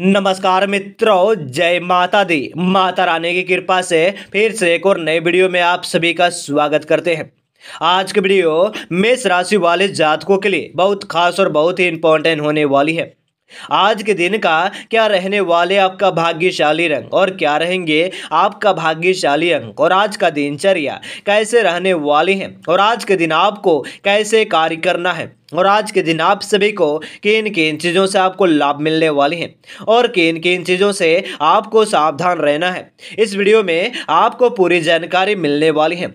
नमस्कार मित्रों जय माता दी माता रानी की कृपा से फिर से एक और नए वीडियो में आप सभी का स्वागत करते हैं आज की वीडियो मेष राशि वाले जातकों के लिए बहुत खास और बहुत ही इंपॉर्टेंट होने वाली है आज के दिन का क्या रहने वाले आपका भाग्यशाली रंग और क्या रहेंगे आपका भाग्यशाली अंक और आज का दिनचर्या कैसे रहने वाले हैं और आज के दिन आपको कैसे कार्य करना है और आज के दिन आप सभी को किन किन चीज़ों से आपको लाभ मिलने वाले हैं और किन किन चीज़ों से आपको सावधान रहना है इस वीडियो में आपको पूरी जानकारी मिलने वाली है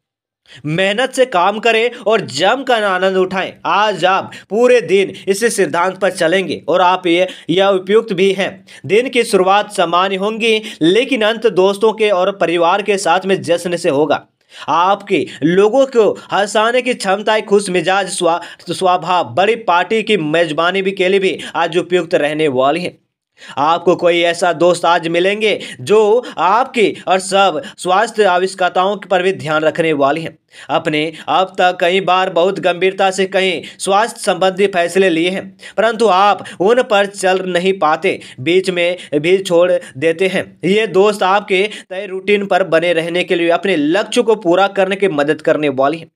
मेहनत से काम करें और जमकर आनंद उठाएं आज आप पूरे दिन इसी सिद्धांत पर चलेंगे और आप ये यह उपयुक्त भी हैं दिन की शुरुआत सामान्य होंगी लेकिन अंत दोस्तों के और परिवार के साथ में जश्न से होगा आपके लोगों को हंसाने की क्षमताएं खुश मिजाज स्वा स्वभाव बड़ी पार्टी की मेजबानी भी के लिए भी आज उपयुक्त रहने वाली है आपको कोई ऐसा दोस्त आज मिलेंगे जो आपके और सब स्वास्थ्य आविष्कताओं पर भी ध्यान रखने वाले हैं अपने अब तक कई बार बहुत गंभीरता से कई स्वास्थ्य संबंधी फैसले लिए हैं परंतु आप उन पर चल नहीं पाते बीच में भी छोड़ देते हैं ये दोस्त आपके तय रूटीन पर बने रहने के लिए अपने लक्ष्य को पूरा करने की मदद करने वाली हैं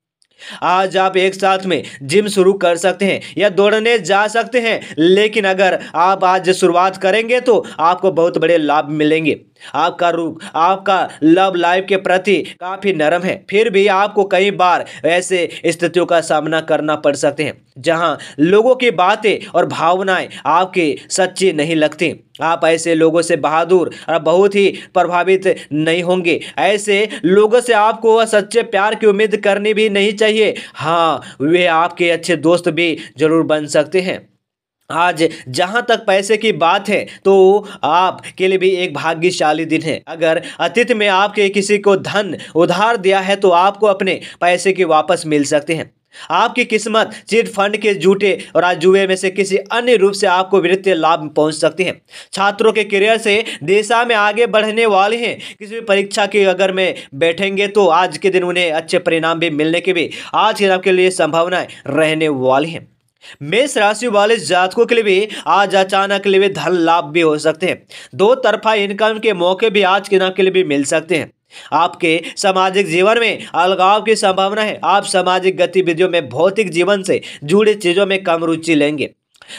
आज आप एक साथ में जिम शुरू कर सकते हैं या दौड़ने जा सकते हैं लेकिन अगर आप आज शुरुआत करेंगे तो आपको बहुत बड़े लाभ मिलेंगे आपका रुख आपका लव लाइफ के प्रति काफ़ी नरम है फिर भी आपको कई बार ऐसे स्थितियों का सामना करना पड़ सकते हैं जहां लोगों की बातें और भावनाएं आपकी सच्ची नहीं लगती आप ऐसे लोगों से बहादुर और बहुत ही प्रभावित नहीं होंगे ऐसे लोगों से आपको सच्चे प्यार की उम्मीद करनी भी नहीं चाहिए हाँ वे आपके अच्छे दोस्त भी जरूर बन सकते हैं आज जहाँ तक पैसे की बात है तो आपके लिए भी एक भाग्यशाली दिन है अगर अतीत में आपके किसी को धन उधार दिया है तो आपको अपने पैसे की वापस मिल सकते हैं आपकी किस्मत चिट फंड के जूटे और आज जुए में से किसी अन्य रूप से आपको वित्तीय लाभ पहुंच सकते हैं छात्रों के करियर से दिशा में आगे बढ़ने वाले हैं किसी भी परीक्षा के अगर में बैठेंगे तो आज के दिन उन्हें अच्छे परिणाम भी मिलने के भी आज के आपके लिए संभावनाएं रहने वाली हैं मेष राशि वाले जातकों के लिए भी आज अचानक लिए धन लाभ भी हो सकते हैं दो तरफा इनकम के मौके भी आज के नाम के लिए भी मिल सकते हैं आपके सामाजिक जीवन में अलगाव की संभावना है आप सामाजिक गतिविधियों में भौतिक जीवन से जुड़ी चीजों में कम रुचि लेंगे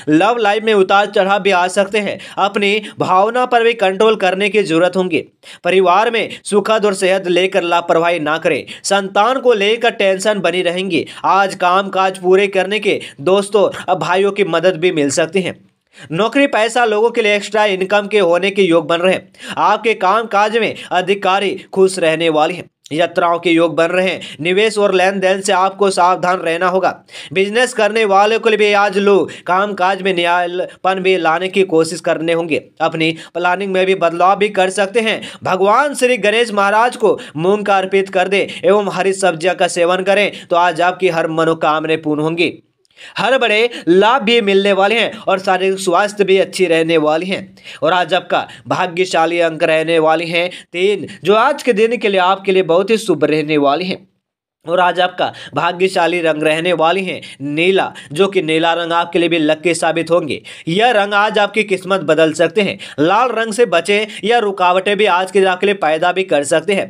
लव लाइफ में उतार चढ़ाव भी आ सकते हैं अपनी भावना पर भी कंट्रोल करने की जरूरत होंगी परिवार में सुखद और सेहत लेकर लापरवाही ना करें संतान को लेकर टेंशन बनी रहेंगी आज काम काज पूरे करने के दोस्तों और भाइयों की मदद भी मिल सकती है नौकरी पैसा लोगों के लिए एक्स्ट्रा इनकम के होने के योग बन रहे हैं आपके काम काज में अधिकारी खुश रहने वाले हैं यात्राओं के योग बन रहे हैं निवेश और लेन देन से आपको सावधान रहना होगा बिजनेस करने वालों के लिए आज लोग काम काज में न्यायपन भी लाने की कोशिश करने होंगे अपनी प्लानिंग में भी बदलाव भी कर सकते हैं भगवान श्री गणेश महाराज को मूंग का अर्पित कर दे एवं हरी सब्जियां का सेवन करें तो आज आपकी हर मनोकामनाएं पूर्ण होंगी हर बड़े लाभ भी मिलने वाले हैं और शारीरिक स्वास्थ्य भी अच्छी रहने वाली हैं और आज आपका भाग्यशाली अंक रहने वाले हैं तीन जो आज के दिन के लिए आपके लिए बहुत ही शुभ रहने वाले हैं और आज आपका भाग्यशाली रंग रहने वाली हैं नीला जो कि नीला रंग आपके लिए भी लक्की साबित होंगे यह रंग आज आपकी किस्मत बदल सकते हैं लाल रंग से बचे या रुकावटें भी आज के दिन आपके लिए पैदा भी कर सकते हैं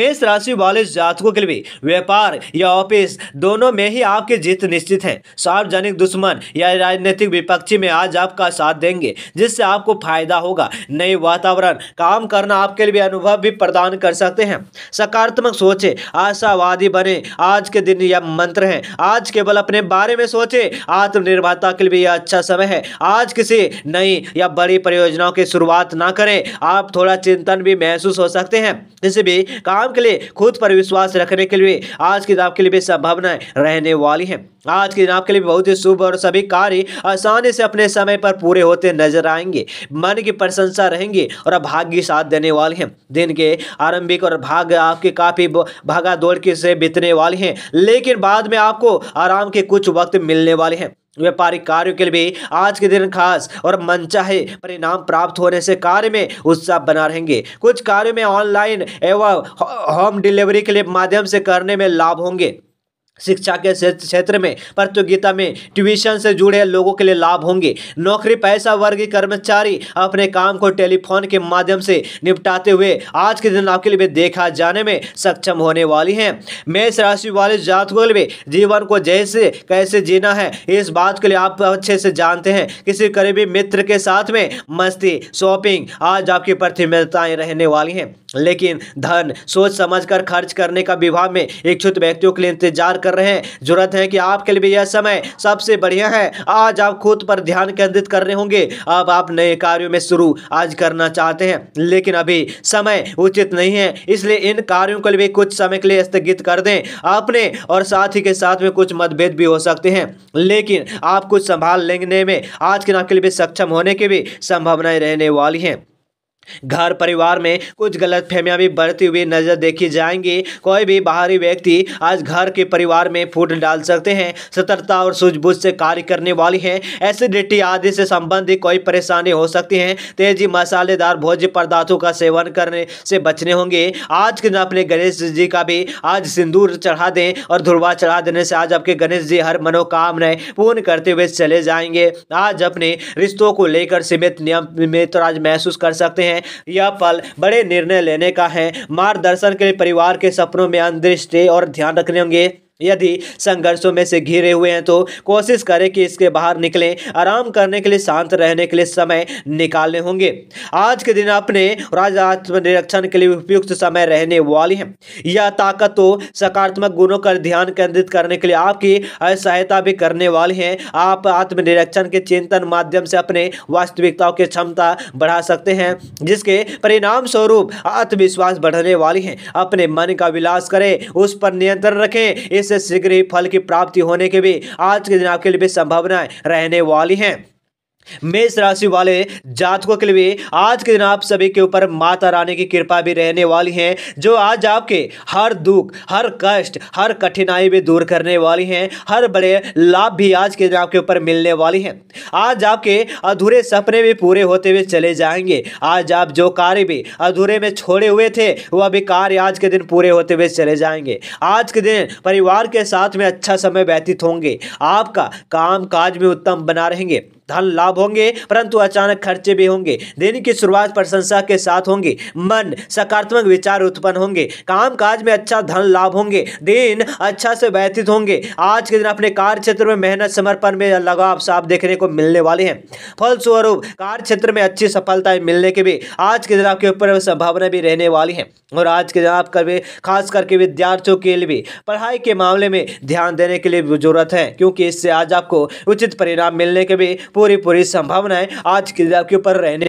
मेष राशि वाले जातकों के लिए व्यापार या ऑफिस दोनों में ही आपकी जीत निश्चित है सार्वजनिक दुश्मन या राजनीतिक विपक्षी में आज आपका साथ देंगे जिससे आपको फायदा होगा नए वातावरण काम करना आपके लिए अनुभव भी प्रदान कर सकते हैं सकारात्मक सोचे आशावादी बने सोचें आज के दिन यह मंत्र है आज केवल अपने बारे में सोचे आत्मनिर्भरता के लिए यह अच्छा समय है आज किसी नई या बड़ी परियोजनाओं की शुरुआत ना करें आप थोड़ा चिंतन भी महसूस हो सकते हैं किसी भी काम के लिए खुद पर विश्वास रखने के लिए आज की आपके लिए भी संभावनाएं रहने वाली हैं आज के दिन आपके लिए बहुत ही शुभ और सभी कार्य आसानी से अपने समय पर पूरे होते नजर आएंगे मन की प्रशंसा रहेंगी और भाग्य साथ देने वाले हैं दिन के आरंभिक और भाग आपके काफ़ी भागा दौड़ के से बीतने मिलने वाली हैं लेकिन बाद में आपको आराम के कुछ वक्त मिलने वाले हैं व्यापारिक कार्यों के लिए भी आज के दिन खास और मनचाहे परिणाम प्राप्त होने से कार्य में उत्साह बना रहेंगे कुछ कार्यों में ऑनलाइन एवं होम डिलीवरी के लिए माध्यम से करने में लाभ होंगे शिक्षा के क्षेत्र में प्रतियोगिता में ट्यूशन से जुड़े लोगों के लिए लाभ होंगे नौकरी पैसा वर्ग कर्मचारी अपने काम को टेलीफोन के माध्यम से निपटाते हुए आज के दिन आपके लिए देखा जाने में सक्षम होने वाली हैं मेष राशि वाले जातकों के लिए जीवन को जैसे कैसे जीना है इस बात के लिए आप अच्छे से जानते हैं किसी करीबी मित्र के साथ में मस्ती शॉपिंग आज आपकी प्रतिबद्धताएँ रहने वाली हैं लेकिन धन सोच कर खर्च करने का विवाह में इच्छुक व्यक्तियों के लिए इंतजार कर कर रहे हैं जरूरत है कि आपके लिए यह समय सबसे बढ़िया है आज आप खुद पर ध्यान केंद्रित कर रहे होंगे अब आप नए कार्यों में शुरू आज करना चाहते हैं लेकिन अभी समय उचित नहीं है इसलिए इन कार्यों के लिए कुछ समय के लिए स्थगित कर दें अपने और साथी के साथ में कुछ मतभेद भी हो सकते हैं लेकिन आप कुछ संभाल लेने में आज के नाम के लिए सक्षम होने की भी संभावनाएं रहने वाली हैं घर परिवार में कुछ गलत फहमियाँ भी बढ़ती हुई नजर देखी जाएंगी कोई भी बाहरी व्यक्ति आज घर के परिवार में फूट डाल सकते हैं सतर्कता और सूझबूझ से कार्य करने वाली है एसिडिटी आदि से संबंधित कोई परेशानी हो सकती है तेजी मसालेदार भोज्य पदार्थों का सेवन करने से बचने होंगे आज के दिन अपने गणेश जी का भी आज सिंदूर चढ़ा दें और धुरवा चढ़ा देने से आज आपके गणेश जी हर मनोकामनाएं पूर्ण करते हुए चले जाएंगे आज अपने रिश्तों को लेकर सीमित नियम में तो आज महसूस कर सकते हैं यह पल बड़े निर्णय लेने का है मार्गदर्शन के लिए परिवार के सपनों में अंदृष्टि और ध्यान रखने होंगे यदि संघर्षों में से घिरे हुए हैं तो कोशिश करें कि इसके बाहर निकलें आराम करने के लिए शांत रहने के लिए समय निकालने होंगे आज के दिन अपने राज आत्मनिरीक्षण के लिए उपयुक्त समय रहने वाली हैं यह ताकत तो सकारात्मक गुणों पर ध्यान केंद्रित करने के लिए आपकी सहायता भी करने वाली हैं आप आत्मनिरीक्षण के चिंतन माध्यम से अपने वास्तविकताओं की क्षमता बढ़ा सकते हैं जिसके परिणाम स्वरूप आत्मविश्वास बढ़ने वाली हैं अपने मन का विलास करें उस पर नियंत्रण रखें इस से शीघ्र ही फल की प्राप्ति होने की भी आज के दिन आपके लिए भी संभावनाएं रहने वाली हैं मेष राशि वाले जातकों के लिए आज के दिन आप सभी के ऊपर माता रानी की कृपा भी रहने वाली हैं जो आज आपके हर दुख हर कष्ट हर कठिनाई भी दूर करने वाली हैं हर बड़े लाभ भी आज के दिन आपके ऊपर मिलने वाली हैं आज आपके अधूरे सपने भी पूरे होते हुए चले जाएंगे आज आप जो कार्य भी अधूरे में छोड़े हुए थे वह भी कार्य आज के दिन पूरे होते हुए चले जाएंगे आज के दिन परिवार के साथ में अच्छा समय व्यतीत होंगे आपका काम काज भी उत्तम बना रहेंगे धन लाभ होंगे परंतु अचानक खर्चे भी होंगे दिन की शुरुआत प्रशंसा के साथ होंगी मन सकारात्मक विचार उत्पन्न होंगे काम काज में अच्छा धन लाभ होंगे दिन अच्छा से व्यतीत होंगे आज के दिन अपने कार्य क्षेत्र में मेहनत समर्पण में लगाव साफ देखने को मिलने वाले हैं फलस्वरूप कार्य क्षेत्र में अच्छी सफलताएं मिलने के भी आज के दिन आपके ऊपर संभावना भी रहने वाली है और आज के दिन आपका भी खास करके विद्यार्थियों के लिए भी पढ़ाई के मामले में ध्यान देने के लिए जरूरत है क्योंकि इससे आज आपको उचित परिणाम मिलने के भी पूरी पूरी संभावनाएं आज के दिन आपके ऊपर रहने